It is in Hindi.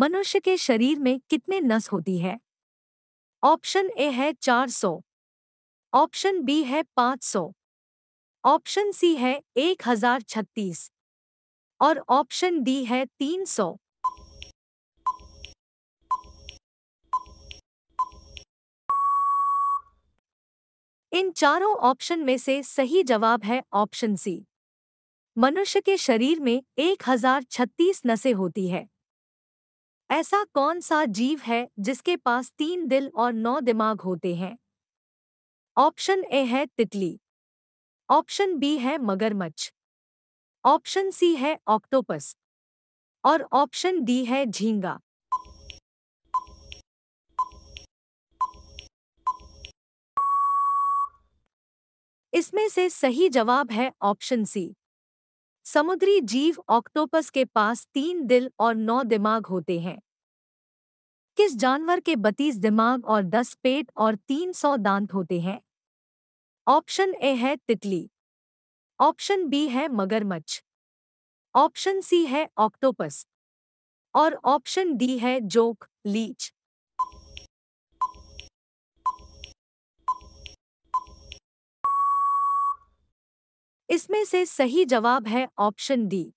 मनुष्य के शरीर में कितने नस होती है ऑप्शन ए है 400, ऑप्शन बी है 500, ऑप्शन सी है 1036 और ऑप्शन डी है 300। इन चारों ऑप्शन में से सही जवाब है ऑप्शन सी मनुष्य के शरीर में 1036 नसें होती है ऐसा कौन सा जीव है जिसके पास तीन दिल और नौ दिमाग होते हैं ऑप्शन ए है तितली ऑप्शन बी है मगरमच्छ ऑप्शन सी है ऑक्टोपस और ऑप्शन डी है झींगा इसमें से सही जवाब है ऑप्शन सी समुद्री जीव ऑक्टोपस के पास तीन दिल और नौ दिमाग होते हैं किस जानवर के बत्तीस दिमाग और दस पेट और तीन सौ दांत होते हैं ऑप्शन ए है तितली ऑप्शन बी है मगरमच्छ ऑप्शन सी है ऑक्टोपस और ऑप्शन डी है जोक लीच इसमें से सही जवाब है ऑप्शन डी